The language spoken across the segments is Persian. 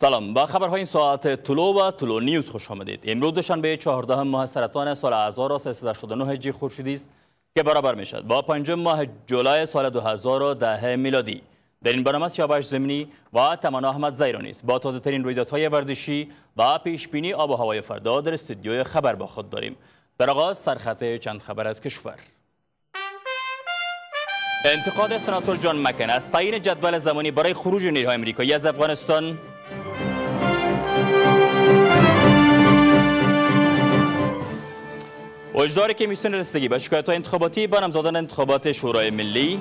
سلام با خبرهای این ساعت طلو و طلو نیوز خوش آمدید امروز دوشنبه 14 ماه سرطان سال 1389 هجری خورشیدی است که برابر می شد با پنجم ماه جولای سال 2010 میلادی در این برنامه سیاوش زمینی و تمنا احمد زیرانی است با تازه ترین رویدادهای ورزشی و پیش بینی آب و هوای فردا در استودیوی خبر با خود داریم در آغاز سرخط چند خبر از کشور انتقاد سناتور جان مکن از تعیین جدول زمانی برای خروج نیروهای آمریکایی از افغانستان داره که رستگی رسیدگی به شکایت انتخاباتی با نمزادن انتخابات شورای ملی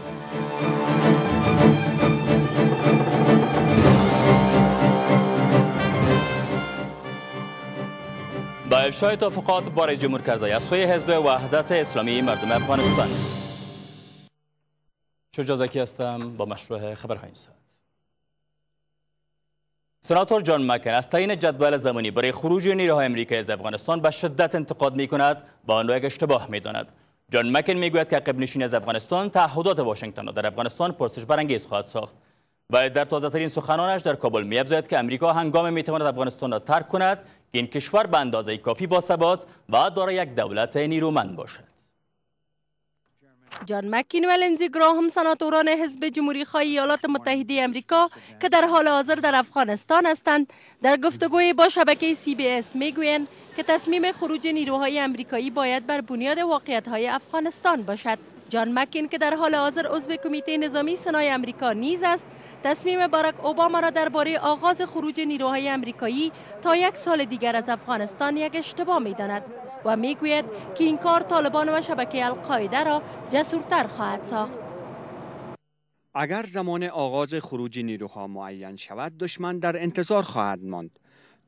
با افشای توافقات بار جمهور کرزی از سوی حزب وحدت اسلامی مردم افغانستان شجازکی هستم با مشروع خبرهای این سال. سناتور جان مکن از تعیین جدول زمانی برای خروج نیروهای امریکایی از افغانستان به شدت انتقاد می کند و آن را یک اشتباه می داند. جان مکن گوید که عقب نشین از افغانستان تعهدات واشنگتن را در افغانستان پرسش برانگیز خواهد ساخت و در تازه ترین سخنانش در کابل میافزاید که امریکا هنگام تواند افغانستان را ترک کند که این کشور به اندازه کافی با ثبات و دارای یک دولت نیرومند باشد جان مکین و لنزی گراهم سناتوران حزب جمهوری خواهی ایالات متحده امریکا که در حال حاضر در افغانستان هستند در گفتگوی با شبکه سی بی اس میگویند که تصمیم خروج نیروهای امریکایی باید بر بنیاد واقعیت افغانستان باشد جان مکین که در حال حاضر عضو کمیته نظامی سنای امریکا نیز است تصمیم بارک اوباما را درباره آغاز خروج نیروهای امریکایی تا یک سال دیگر از افغانستان یک اشتباه میداند و میگوید که این کار طالبان و شبکه القاعده را جسورتر خواهد ساخت اگر زمان آغاز خروج نیروها معین شود دشمن در انتظار خواهد ماند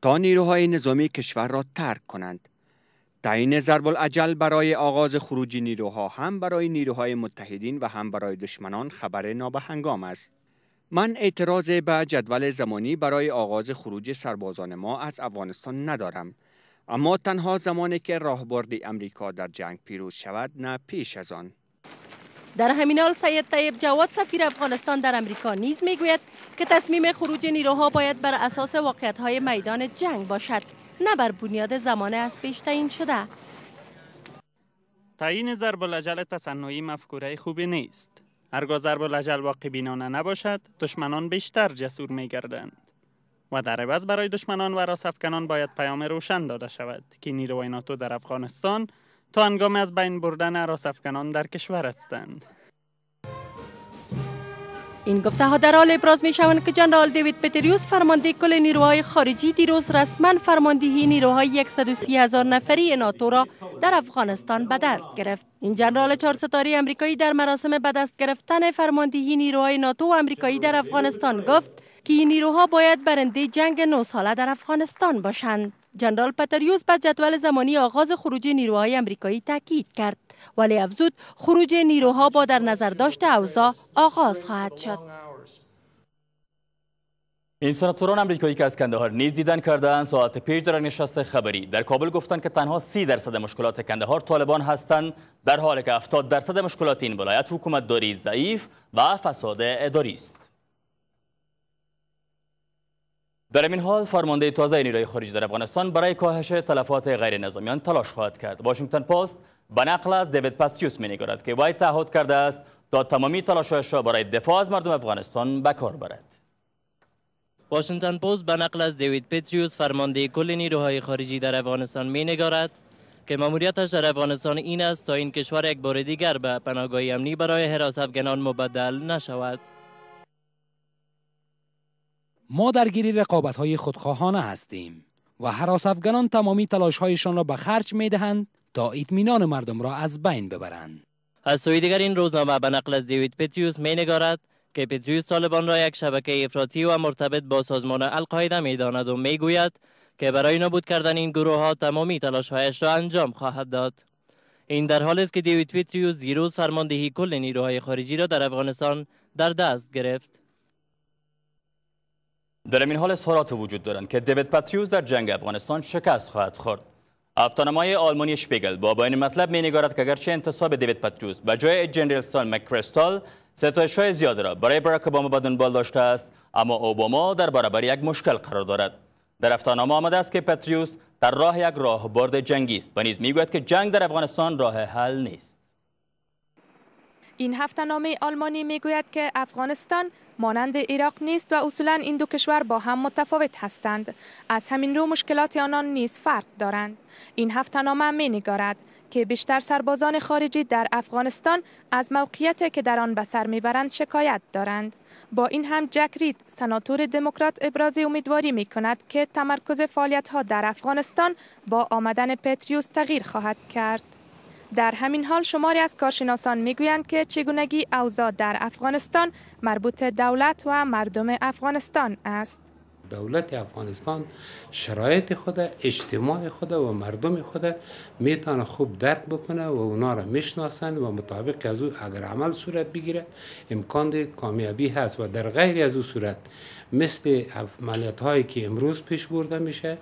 تا نیروهای نظامی کشور را ترک کنند تعیین ضرب العجل برای آغاز خروج نیروها هم برای نیروهای متحدین و هم برای دشمنان خبر نابهنگام است من اعتراض به جدول زمانی برای آغاز خروج سربازان ما از افغانستان ندارم اما تنها زمانی که راهبرد امریکا در جنگ پیروز شود نه پیش از آن در همین حال سید طیب جواد سفیر افغانستان در امریکا نیز میگوید که تصمیم خروج نیروها باید بر اساس واقعیت های میدان جنگ باشد نه بر بنیاد زمان از پیش تعیین شده تعیین ضرب الاجل تصنعی مفکوره خوبی نیست هرگاه ضرب واقعی واقع بینانه نباشد دشمنان بیشتر جسور میگردند و در عوض برای دشمنان و راسفکنان باید پیام روشن داده شود که نیروهای ناتو در افغانستان تا انگام از بین بردن راسفکنان در کشور هستند این گفته ها در حال ابراز می شوند که جنرال دیوید پتریوس فرمانده کل نیروهای خارجی دیروز رسما فرماندهی نیروهای 130 هزار نفری ناتو را در افغانستان به دست گرفت این جنرال چهار ستاره آمریکایی در مراسم به دست گرفتن فرماندهی نیروهای ناتو و در افغانستان گفت که این نیروها باید برنده جنگ نو ساله در افغانستان باشند. جنرال پتریوس به جدول زمانی آغاز خروج نیروهای امریکایی تاکید کرد ولی افزود خروج نیروها با در نظر داشت اوضاع آغاز خواهد شد این سناتوران امریکایی که از کندهار نیز دیدن کردن ساعت پیش در نشست خبری در کابل گفتند که تنها سی درصد مشکلات کندهار طالبان هستند در حالی که 70 درصد مشکلات این ولایت حکومت داری ضعیف و فساد اداری است در این حال فرمانده تازه نیروی خارجی در افغانستان برای کاهش تلفات غیر نظامیان تلاش خواهد کرد واشنگتن پست به نقل از دیوید پاتیوس مینگارد که وی تعهد کرده است تا تمامی تلاشش را برای دفاع از مردم افغانستان به کار برد واشنگتن پست به نقل از دیوید پتریوس فرمانده کل نیروهای خارجی در افغانستان مینگارد که ماموریتش در افغانستان این است تا این کشور یک بار دیگر به پناهگاه امنی برای حراس افغانان مبدل نشود ما درگیر رقابت های خودخواهانه هستیم و حراس افغانان تمامی تلاش هایشان را به خرج می تا اطمینان مردم را از بین ببرند از سوی دیگر این روزنامه به نقل از دیوید پتیوس می نگارد که پتریوس طالبان را یک شبکه افراطی و مرتبط با سازمان القاعده می داند و می گوید که برای نابود کردن این گروه ها تمامی هایش را انجام خواهد داد. این در حال است که دیوید پتریوس دیروز فرماندهی کل نیروهای خارجی را در افغانستان در دست گرفت. در این حال اظهارات وجود دارند که دیوید پاتریوس در جنگ افغانستان شکست خواهد خورد افتانمای آلمانی شپیگل با این مطلب نگارد که اگرچه انتصاب دیوید پاتریوس به جای جنرالستان مکرستال ستایش های زیاد را برای براک اوباما به دنبال داشته است اما اوباما در برابر یک مشکل قرار دارد در افتانامه آمده است که پاتریوس در راه یک راه برد جنگی است و نیز میگوید که جنگ در افغانستان راه حل نیست این هفته نامه آلمانی میگوید که افغانستان مانند عراق نیست و اصولا این دو کشور با هم متفاوت هستند از همین رو مشکلات آنان نیز فرق دارند این هفته نامه می نگارد که بیشتر سربازان خارجی در افغانستان از موقعیتی که در آن به سر میبرند شکایت دارند با این هم جک رید سناتور دموکرات ابراز امیدواری می کند که تمرکز فعالیت ها در افغانستان با آمدن پتریوس تغییر خواهد کرد در همین حال شماری از کارشناسان میگویند که چگونگی اوضاع در افغانستان مربوط دولت و مردم افغانستان است دولت افغانستان شرایط خود اجتماع خود و مردم خود میتونه خوب درک بکنه و اونا را میشناسن و مطابق از او اگر عمل صورت بگیره امکان کامیابی هست و در غیر از او صورت مثل عملیات هایی که امروز پیش برده میشه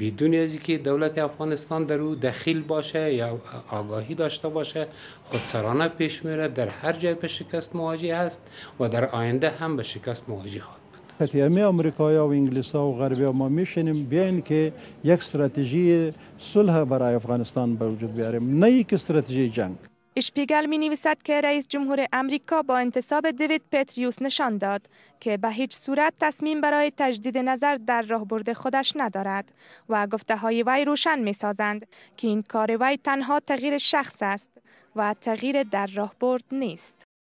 بدون از که دولت افغانستان در او دخیل باشه یا آگاهی داشته باشه خودسرانه پیش میره در هر جای به شکست مواجه است و در آینده هم به شکست مواجه خواهد بود همه امریکایا و انگلیسا و غربی ما میشنیم بیاین که یک استراتژی صلح برای افغانستان به وجود بیاریم نه یک استراتژی جنگ اشپیگل می نویسد که رئیس جمهور امریکا با انتصاب دوید پتریوس نشان داد که به هیچ صورت تصمیم برای تجدید نظر در راهبرد خودش ندارد و گفته های وی روشن می سازند که این کار وی تنها تغییر شخص است و تغییر در راهبرد نیست.